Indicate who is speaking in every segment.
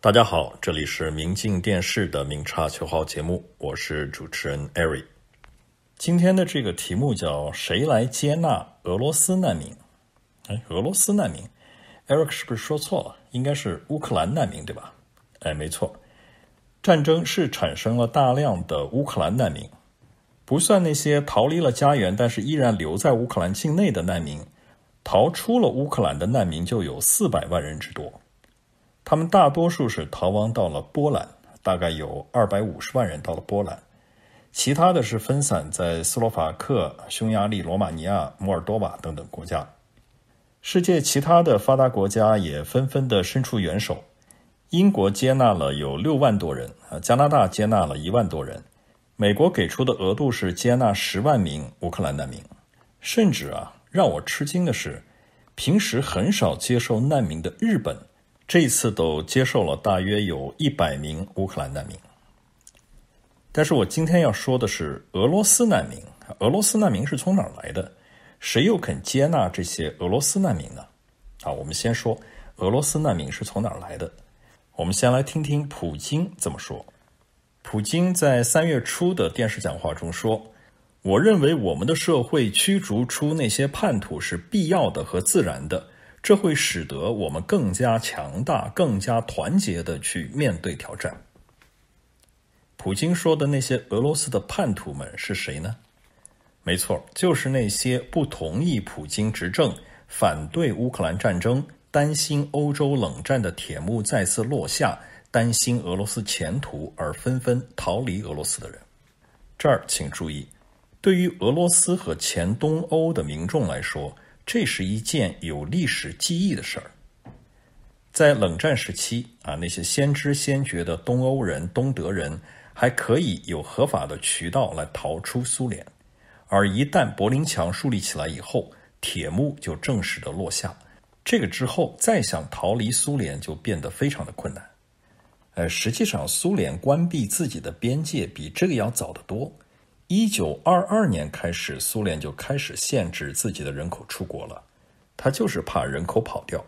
Speaker 1: 大家好，这里是明镜电视的明察秋毫节目，我是主持人 Eric。今天的这个题目叫“谁来接纳俄罗斯难民”？哎，俄罗斯难民，Eric 是不是说错了？应该是乌克兰难民，对吧？哎，没错，战争是产生了大量的乌克兰难民，不算那些逃离了家园但是依然留在乌克兰境内的难民，逃出了乌克兰的难民就有四百万人之多。他们大多数是逃亡到了波兰，大概有二百五十万人到了波兰，其他的是分散在斯洛伐克、匈牙利、罗马尼亚、摩尔多瓦等等国家。世界其他的发达国家也纷纷的伸出援手，英国接纳了有六万多人，啊，加拿大接纳了一万多人，美国给出的额度是接纳十万名乌克兰难民，甚至啊，让我吃惊的是，平时很少接受难民的日本。这次都接受了大约有一百名乌克兰难民，但是我今天要说的是俄罗斯难民。俄罗斯难民是从哪儿来的？谁又肯接纳这些俄罗斯难民呢？啊，我们先说俄罗斯难民是从哪儿来的。我们先来听听普京怎么说。普京在三月初的电视讲话中说：“我认为我们的社会驱逐出那些叛徒是必要的和自然的。”这会使得我们更加强大、更加团结的去面对挑战。普京说的那些俄罗斯的叛徒们是谁呢？没错，就是那些不同意普京执政、反对乌克兰战争、担心欧洲冷战的铁幕再次落下、担心俄罗斯前途而纷纷逃离俄罗斯的人。这儿，请注意，对于俄罗斯和前东欧的民众来说。这是一件有历史记忆的事儿。在冷战时期啊，那些先知先觉的东欧人、东德人还可以有合法的渠道来逃出苏联，而一旦柏林墙树立起来以后，铁幕就正式的落下。这个之后再想逃离苏联就变得非常的困难。呃，实际上苏联关闭自己的边界比这个要早得多。一九二二年开始，苏联就开始限制自己的人口出国了。他就是怕人口跑掉，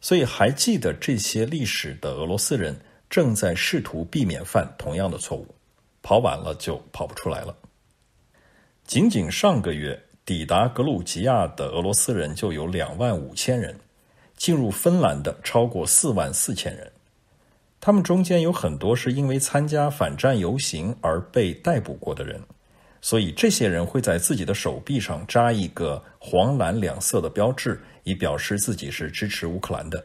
Speaker 1: 所以还记得这些历史的俄罗斯人正在试图避免犯同样的错误。跑晚了就跑不出来了。仅仅上个月，抵达格鲁吉亚的俄罗斯人就有两万五千人，进入芬兰的超过四万四千人。他们中间有很多是因为参加反战游行而被逮捕过的人。所以这些人会在自己的手臂上扎一个黄蓝两色的标志，以表示自己是支持乌克兰的。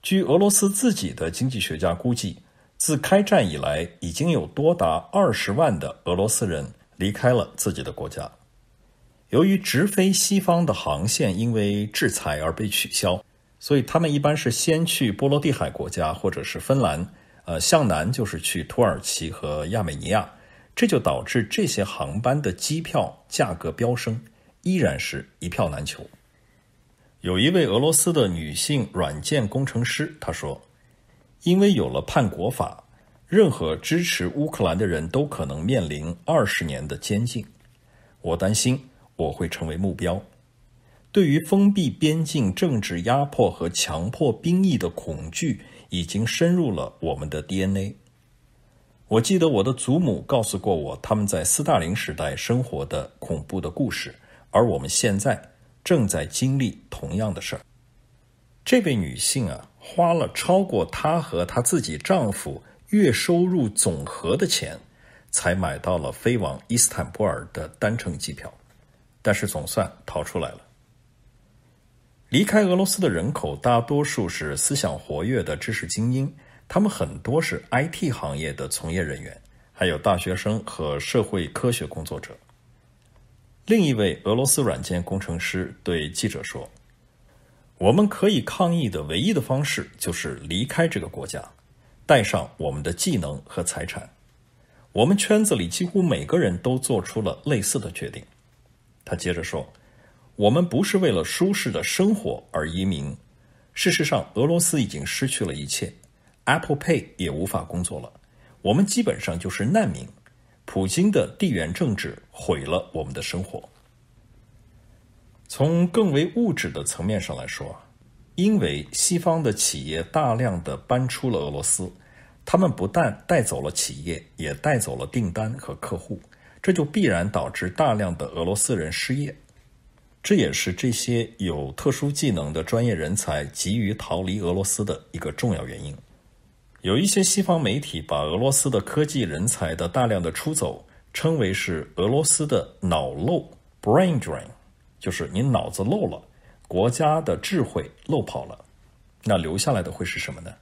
Speaker 1: 据俄罗斯自己的经济学家估计，自开战以来，已经有多达二十万的俄罗斯人离开了自己的国家。由于直飞西方的航线因为制裁而被取消，所以他们一般是先去波罗的海国家或者是芬兰，呃，向南就是去土耳其和亚美尼亚。这就导致这些航班的机票价格飙升，依然是一票难求。有一位俄罗斯的女性软件工程师她说：“因为有了叛国法，任何支持乌克兰的人都可能面临二十年的监禁。我担心我会成为目标。对于封闭边境、政治压迫和强迫兵役的恐惧已经深入了我们的 DNA。”我记得我的祖母告诉过我，他们在斯大林时代生活的恐怖的故事，而我们现在正在经历同样的事儿。这位女性啊，花了超过她和她自己丈夫月收入总和的钱，才买到了飞往伊斯坦布尔的单程机票，但是总算逃出来了。离开俄罗斯的人口大多数是思想活跃的知识精英。他们很多是 IT 行业的从业人员，还有大学生和社会科学工作者。另一位俄罗斯软件工程师对记者说：“我们可以抗议的唯一的方式就是离开这个国家，带上我们的技能和财产。”我们圈子里几乎每个人都做出了类似的决定。他接着说：“我们不是为了舒适的生活而移民。事实上，俄罗斯已经失去了一切。” Apple Pay 也无法工作了，我们基本上就是难民。普京的地缘政治毁了我们的生活。从更为物质的层面上来说，因为西方的企业大量的搬出了俄罗斯，他们不但带走了企业，也带走了订单和客户，这就必然导致大量的俄罗斯人失业。这也是这些有特殊技能的专业人才急于逃离俄罗斯的一个重要原因。有一些西方媒体把俄罗斯的科技人才的大量的出走称为是俄罗斯的“脑漏 ”（brain drain），就是你脑子漏了，国家的智慧漏跑了。那留下来的会是什么呢？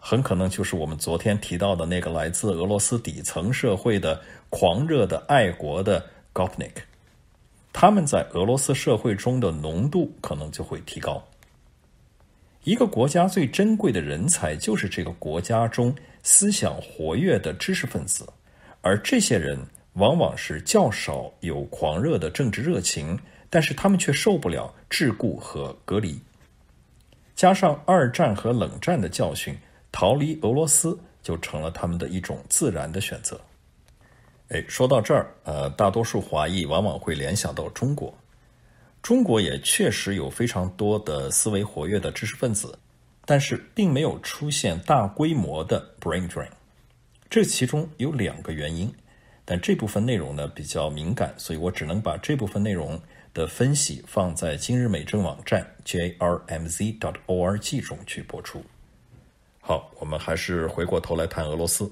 Speaker 1: 很可能就是我们昨天提到的那个来自俄罗斯底层社会的狂热的爱国的 Gopnik，他们在俄罗斯社会中的浓度可能就会提高。一个国家最珍贵的人才，就是这个国家中思想活跃的知识分子，而这些人往往是较少有狂热的政治热情，但是他们却受不了桎梏和隔离。加上二战和冷战的教训，逃离俄罗斯就成了他们的一种自然的选择。哎，说到这儿，呃，大多数华裔往往会联想到中国。中国也确实有非常多的思维活跃的知识分子，但是并没有出现大规模的 brain drain。这其中有两个原因，但这部分内容呢比较敏感，所以我只能把这部分内容的分析放在今日美政网站 jrmz.org 中去播出。好，我们还是回过头来谈俄罗斯。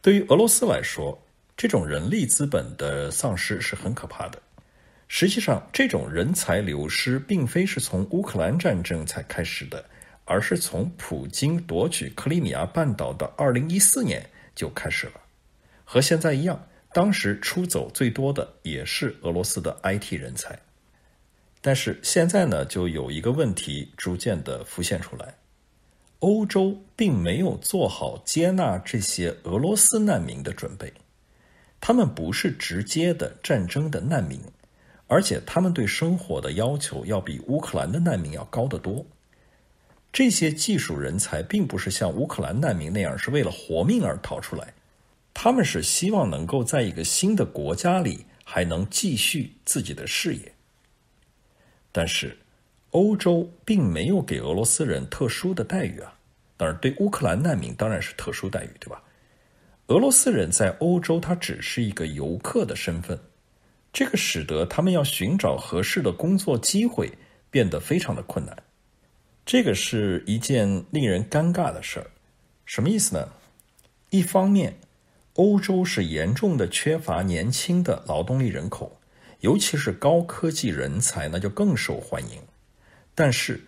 Speaker 1: 对于俄罗斯来说，这种人力资本的丧失是很可怕的。实际上，这种人才流失并非是从乌克兰战争才开始的，而是从普京夺取克里米亚半岛的二零一四年就开始了。和现在一样，当时出走最多的也是俄罗斯的 IT 人才。但是现在呢，就有一个问题逐渐的浮现出来：欧洲并没有做好接纳这些俄罗斯难民的准备。他们不是直接的战争的难民。而且他们对生活的要求要比乌克兰的难民要高得多。这些技术人才并不是像乌克兰难民那样是为了活命而逃出来，他们是希望能够在一个新的国家里还能继续自己的事业。但是，欧洲并没有给俄罗斯人特殊的待遇啊。当然，对乌克兰难民当然是特殊待遇，对吧？俄罗斯人在欧洲，他只是一个游客的身份。这个使得他们要寻找合适的工作机会变得非常的困难，这个是一件令人尴尬的事儿。什么意思呢？一方面，欧洲是严重的缺乏年轻的劳动力人口，尤其是高科技人才，那就更受欢迎。但是，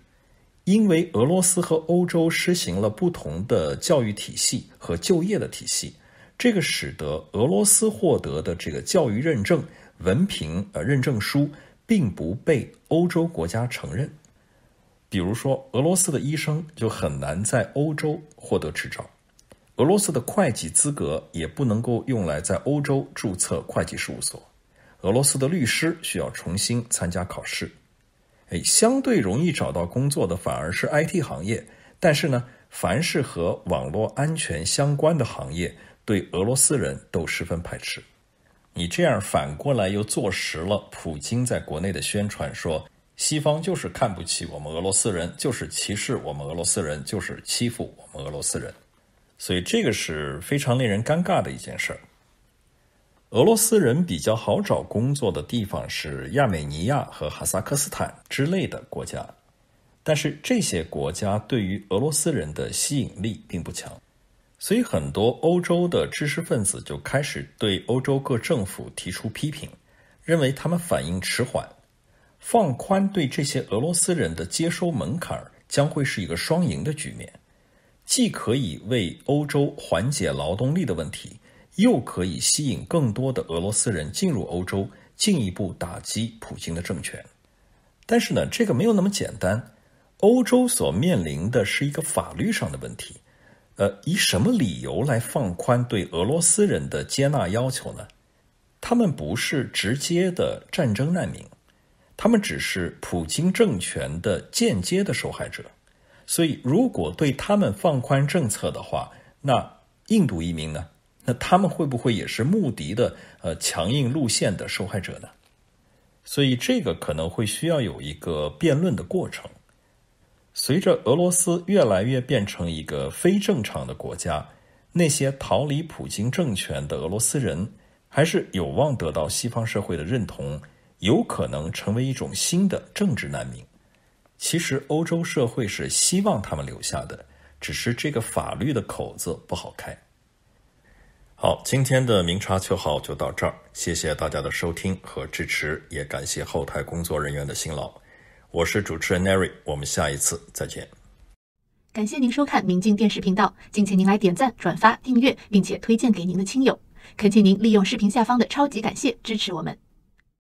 Speaker 1: 因为俄罗斯和欧洲实行了不同的教育体系和就业的体系，这个使得俄罗斯获得的这个教育认证。文凭呃，认证书并不被欧洲国家承认。比如说，俄罗斯的医生就很难在欧洲获得执照，俄罗斯的会计资格也不能够用来在欧洲注册会计事务所，俄罗斯的律师需要重新参加考试。哎，相对容易找到工作的反而是 IT 行业，但是呢，凡是和网络安全相关的行业，对俄罗斯人都十分排斥。你这样反过来又坐实了普京在国内的宣传，说西方就是看不起我们俄罗斯人，就是歧视我们俄罗斯人，就是欺负我们俄罗斯人，所以这个是非常令人尴尬的一件事儿。俄罗斯人比较好找工作的地方是亚美尼亚和哈萨克斯坦之类的国家，但是这些国家对于俄罗斯人的吸引力并不强。所以，很多欧洲的知识分子就开始对欧洲各政府提出批评，认为他们反应迟缓，放宽对这些俄罗斯人的接收门槛将会是一个双赢的局面，既可以为欧洲缓解劳动力的问题，又可以吸引更多的俄罗斯人进入欧洲，进一步打击普京的政权。但是呢，这个没有那么简单，欧洲所面临的是一个法律上的问题。呃，以什么理由来放宽对俄罗斯人的接纳要求呢？他们不是直接的战争难民，他们只是普京政权的间接的受害者。所以，如果对他们放宽政策的话，那印度移民呢？那他们会不会也是穆迪的呃强硬路线的受害者呢？所以，这个可能会需要有一个辩论的过程。随着俄罗斯越来越变成一个非正常的国家，那些逃离普京政权的俄罗斯人还是有望得到西方社会的认同，有可能成为一种新的政治难民。其实，欧洲社会是希望他们留下的，只是这个法律的口子不好开。好，今天的明察秋毫就到这儿，谢谢大家的收听和支持，也感谢后台工作人员的辛劳。我是主持人 n e r 我们下一次再见。感谢您收看明镜电视频道，敬请您来点赞、转发、订阅，并且推荐给您的亲友。恳请您利用视频下方的超级感谢支持我们。